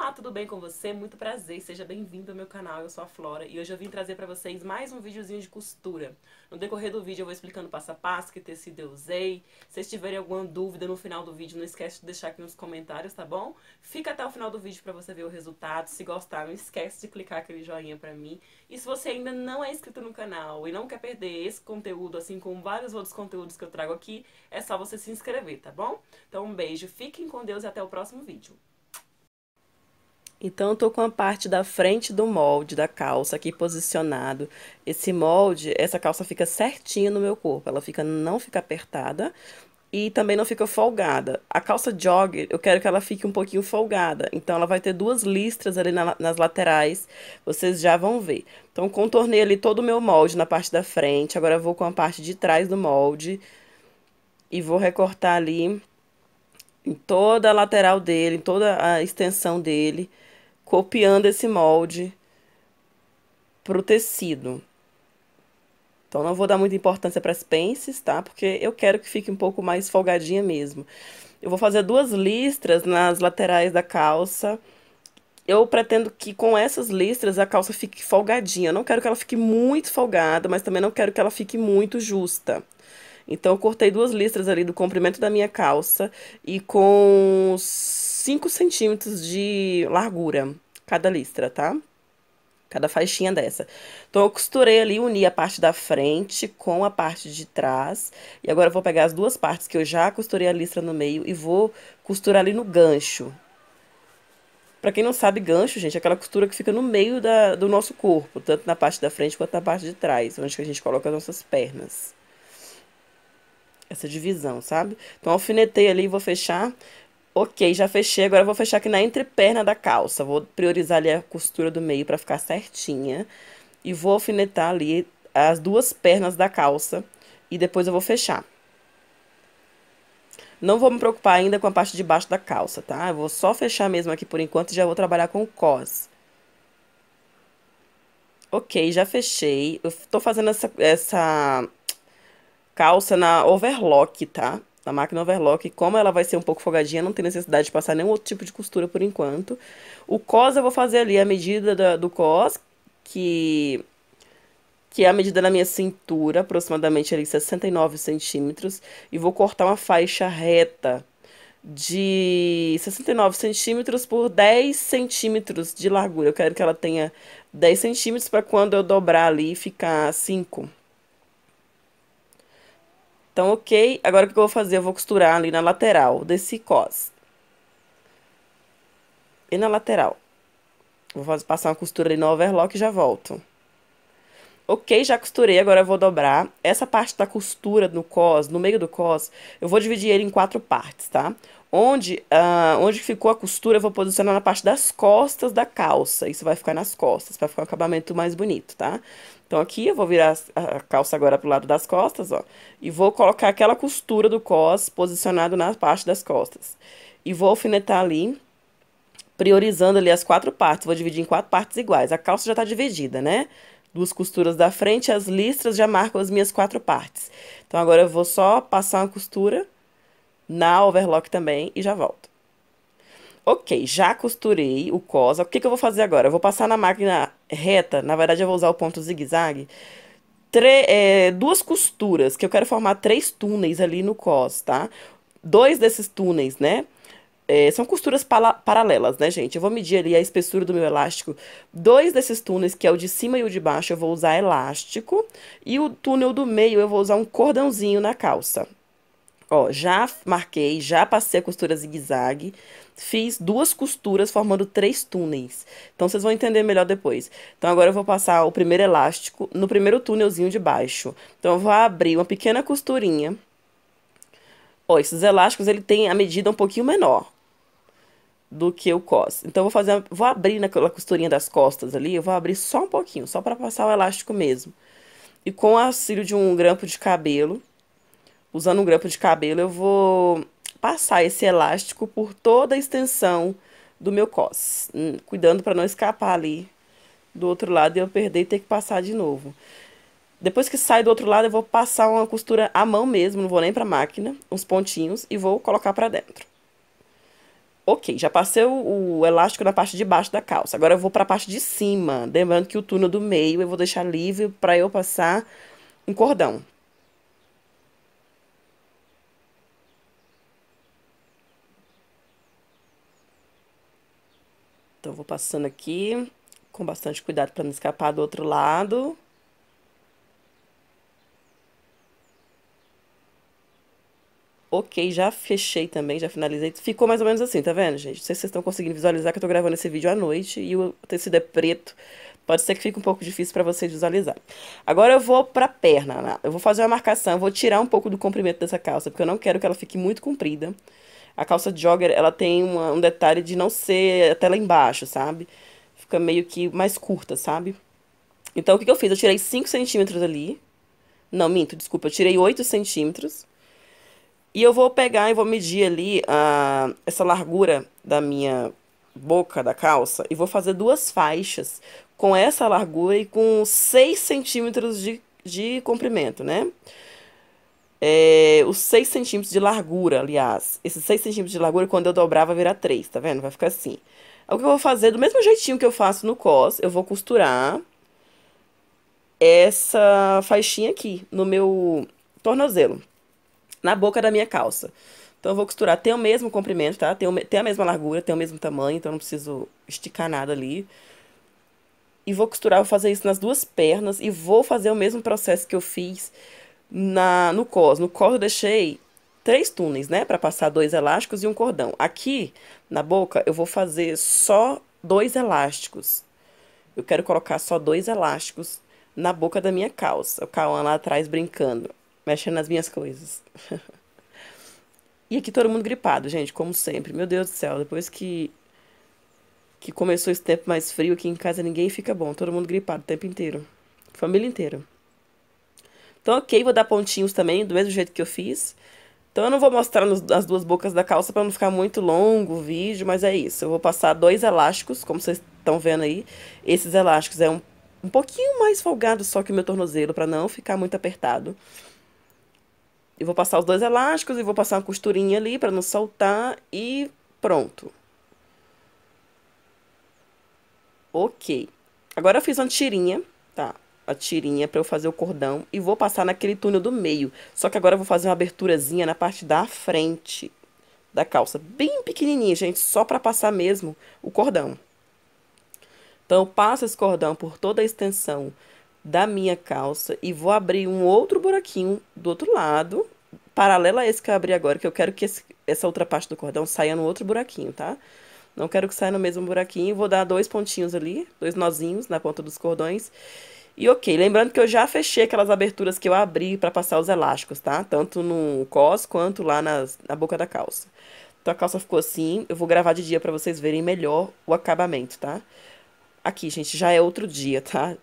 Olá, tudo bem com você? Muito prazer, seja bem-vindo ao meu canal, eu sou a Flora e hoje eu vim trazer para vocês mais um videozinho de costura. No decorrer do vídeo eu vou explicando passo a passo, que tecido eu usei. Se vocês tiverem alguma dúvida no final do vídeo, não esquece de deixar aqui nos comentários, tá bom? Fica até o final do vídeo para você ver o resultado, se gostar não esquece de clicar aquele joinha para mim. E se você ainda não é inscrito no canal e não quer perder esse conteúdo, assim como vários outros conteúdos que eu trago aqui, é só você se inscrever, tá bom? Então um beijo, fiquem com Deus e até o próximo vídeo. Então, estou com a parte da frente do molde da calça aqui posicionado. Esse molde, essa calça fica certinha no meu corpo, ela fica, não fica apertada e também não fica folgada. A calça jogger, eu quero que ela fique um pouquinho folgada, então ela vai ter duas listras ali na, nas laterais, vocês já vão ver. Então, contornei ali todo o meu molde na parte da frente, agora vou com a parte de trás do molde e vou recortar ali em toda a lateral dele, em toda a extensão dele, copiando esse molde para o tecido. Então, não vou dar muita importância para as pences, tá? Porque eu quero que fique um pouco mais folgadinha mesmo. Eu vou fazer duas listras nas laterais da calça. Eu pretendo que com essas listras a calça fique folgadinha. Eu não quero que ela fique muito folgada, mas também não quero que ela fique muito justa. Então, eu cortei duas listras ali do comprimento da minha calça e com os 5 centímetros de largura cada listra, tá? Cada faixinha dessa. Então, eu costurei ali, uni a parte da frente com a parte de trás. E agora eu vou pegar as duas partes que eu já costurei a listra no meio e vou costurar ali no gancho. Pra quem não sabe, gancho, gente, é aquela costura que fica no meio da, do nosso corpo, tanto na parte da frente quanto na parte de trás, onde a gente coloca as nossas pernas. Essa divisão, sabe? Então, alfinetei ali e vou fechar Ok, já fechei. Agora vou fechar aqui na entreperna da calça. Vou priorizar ali a costura do meio para ficar certinha. E vou alfinetar ali as duas pernas da calça. E depois eu vou fechar. Não vou me preocupar ainda com a parte de baixo da calça, tá? Eu vou só fechar mesmo aqui por enquanto e já vou trabalhar com o cos. Ok, já fechei. Eu tô fazendo essa, essa calça na overlock, tá? na máquina overlock, como ela vai ser um pouco folgadinha, não tem necessidade de passar nenhum outro tipo de costura por enquanto. O cos eu vou fazer ali a medida da, do cos, que, que é a medida da minha cintura, aproximadamente ali 69 centímetros, e vou cortar uma faixa reta de 69 centímetros por 10 centímetros de largura. Eu quero que ela tenha 10 centímetros para quando eu dobrar ali ficar 5 então, ok. Agora, o que eu vou fazer? Eu vou costurar ali na lateral desse cos. E na lateral. Vou fazer, passar uma costura ali no overlock e já volto. Ok, já costurei, agora eu vou dobrar. Essa parte da costura no cos, no meio do cos, eu vou dividir ele em quatro partes, tá? Onde, ah, onde ficou a costura, eu vou posicionar na parte das costas da calça. Isso vai ficar nas costas, para ficar um acabamento mais bonito, tá? Então aqui eu vou virar a calça agora pro lado das costas, ó, e vou colocar aquela costura do cos posicionado na parte das costas. E vou alfinetar ali, priorizando ali as quatro partes, vou dividir em quatro partes iguais. A calça já tá dividida, né? Duas costuras da frente, as listras já marcam as minhas quatro partes. Então agora eu vou só passar uma costura na overlock também e já volto. Ok, já costurei o cos. O que, que eu vou fazer agora? Eu vou passar na máquina reta. Na verdade, eu vou usar o ponto zigue-zague. É, duas costuras, que eu quero formar três túneis ali no cos, tá? Dois desses túneis, né? É, são costuras paralelas, né, gente? Eu vou medir ali a espessura do meu elástico. Dois desses túneis, que é o de cima e o de baixo, eu vou usar elástico. E o túnel do meio, eu vou usar um cordãozinho na calça, Ó, já marquei, já passei a costura zigue-zague, fiz duas costuras formando três túneis. Então, vocês vão entender melhor depois. Então, agora eu vou passar o primeiro elástico no primeiro túnelzinho de baixo. Então, eu vou abrir uma pequena costurinha. Ó, esses elásticos, ele tem a medida um pouquinho menor do que o cos. Então, eu vou fazer, vou abrir naquela costurinha das costas ali, eu vou abrir só um pouquinho, só para passar o elástico mesmo. E com o auxílio de um grampo de cabelo, usando um grampo de cabelo, eu vou passar esse elástico por toda a extensão do meu cos, hum, cuidando para não escapar ali do outro lado e eu perder e ter que passar de novo. Depois que sai do outro lado, eu vou passar uma costura à mão mesmo, não vou nem pra máquina, uns pontinhos, e vou colocar pra dentro. Ok, já passei o, o elástico na parte de baixo da calça. Agora eu vou pra parte de cima, lembrando que o túnel do meio eu vou deixar livre pra eu passar um cordão. Então, vou passando aqui, com bastante cuidado para não escapar do outro lado. Ok, já fechei também, já finalizei. Ficou mais ou menos assim, tá vendo, gente? Não sei se vocês estão conseguindo visualizar que eu tô gravando esse vídeo à noite e o tecido é preto. Pode ser que fique um pouco difícil para vocês visualizar. Agora eu vou pra perna, né? eu vou fazer uma marcação, vou tirar um pouco do comprimento dessa calça, porque eu não quero que ela fique muito comprida a calça jogger, ela tem uma, um detalhe de não ser até lá embaixo, sabe? Fica meio que mais curta, sabe? Então, o que, que eu fiz? Eu tirei 5 centímetros ali. Não, minto, desculpa. Eu tirei 8 centímetros. E eu vou pegar e vou medir ali a, ah, essa largura da minha boca da calça. E vou fazer duas faixas com essa largura e com 6 centímetros de, de comprimento, né? Né? é, os 6 centímetros de largura, aliás. Esses 6 centímetros de largura, quando eu dobrava vai virar 3, tá vendo? Vai ficar assim. O que eu vou fazer, do mesmo jeitinho que eu faço no cos, eu vou costurar essa faixinha aqui, no meu tornozelo, na boca da minha calça. Então, eu vou costurar, tem o mesmo comprimento, tá? Tem, o, tem a mesma largura, tem o mesmo tamanho, então não preciso esticar nada ali. E vou costurar, vou fazer isso nas duas pernas e vou fazer o mesmo processo que eu fiz na, no cos. No cos eu deixei três túneis, né? Para passar dois elásticos e um cordão. Aqui, na boca, eu vou fazer só dois elásticos. Eu quero colocar só dois elásticos na boca da minha calça. O Cauã lá atrás brincando, mexendo nas minhas coisas. e aqui todo mundo gripado, gente, como sempre. Meu Deus do céu, depois que que começou esse tempo mais frio aqui em casa, ninguém fica bom. Todo mundo gripado o tempo inteiro. Família inteira. Então, ok, vou dar pontinhos também, do mesmo jeito que eu fiz. Então, eu não vou mostrar nos, as duas bocas da calça para não ficar muito longo o vídeo, mas é isso. Eu vou passar dois elásticos, como vocês estão vendo aí. Esses elásticos é um, um pouquinho mais folgado só que o meu tornozelo, para não ficar muito apertado. Eu vou passar os dois elásticos e vou passar uma costurinha ali para não soltar e pronto. Ok. Agora eu fiz uma tirinha, tá? a tirinha para eu fazer o cordão e vou passar naquele túnel do meio. Só que agora eu vou fazer uma aberturazinha na parte da frente da calça, bem pequenininha, gente, só para passar mesmo o cordão. Então, eu passo esse cordão por toda a extensão da minha calça e vou abrir um outro buraquinho do outro lado, paralelo a esse que eu abri agora, que eu quero que esse, essa outra parte do cordão saia no outro buraquinho, tá? Não quero que saia no mesmo buraquinho, vou dar dois pontinhos ali, dois nozinhos na ponta dos cordões e ok, lembrando que eu já fechei aquelas aberturas que eu abri para passar os elásticos, tá? Tanto no cos quanto lá nas, na boca da calça. Então a calça ficou assim, eu vou gravar de dia para vocês verem melhor o acabamento, tá? Aqui, gente, já é outro dia, tá?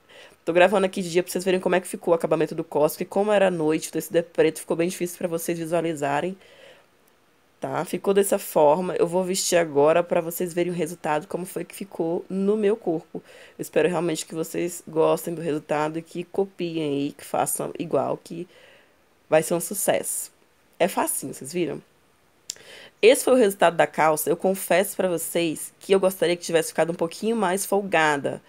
Tô gravando aqui de dia pra vocês verem como é que ficou o acabamento do cos, porque como era noite, o tecido é preto, ficou bem difícil para vocês visualizarem tá? Ficou dessa forma. Eu vou vestir agora para vocês verem o resultado, como foi que ficou no meu corpo. Eu espero realmente que vocês gostem do resultado e que copiem aí, que façam igual, que vai ser um sucesso. É facinho, vocês viram? Esse foi o resultado da calça. Eu confesso para vocês que eu gostaria que tivesse ficado um pouquinho mais folgada.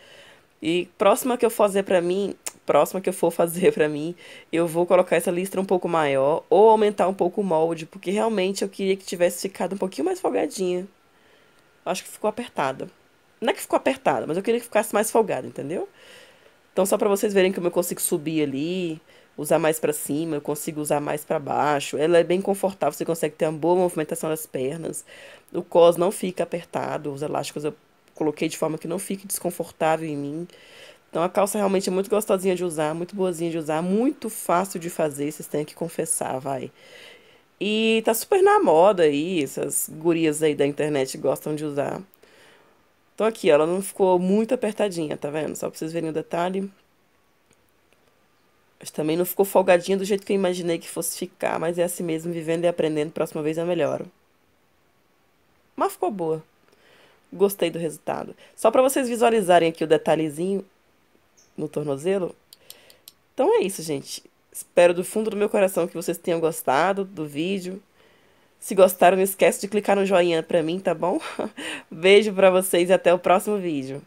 E próxima que eu fazer para mim, próxima que eu for fazer para mim, eu vou colocar essa listra um pouco maior ou aumentar um pouco o molde, porque realmente eu queria que tivesse ficado um pouquinho mais folgadinha. Acho que ficou apertada. Não é que ficou apertada, mas eu queria que ficasse mais folgada, entendeu? Então, só para vocês verem como eu consigo subir ali, usar mais para cima, eu consigo usar mais para baixo. Ela é bem confortável, você consegue ter uma boa movimentação das pernas. O cos não fica apertado, os elásticos eu coloquei de forma que não fique desconfortável em mim. Então a calça realmente é muito gostosinha de usar, muito boazinha de usar, muito fácil de fazer, vocês têm que confessar, vai. E tá super na moda aí, essas gurias aí da internet gostam de usar. Então aqui, ela não ficou muito apertadinha, tá vendo? Só pra vocês verem o detalhe. Mas também não ficou folgadinha do jeito que eu imaginei que fosse ficar, mas é assim mesmo, vivendo e aprendendo, próxima vez eu melhoro. Mas ficou boa. Gostei do resultado. Só para vocês visualizarem aqui o detalhezinho, no tornozelo. Então é isso, gente. Espero do fundo do meu coração que vocês tenham gostado do vídeo. Se gostaram, não esquece de clicar no joinha pra mim, tá bom? Beijo pra vocês e até o próximo vídeo.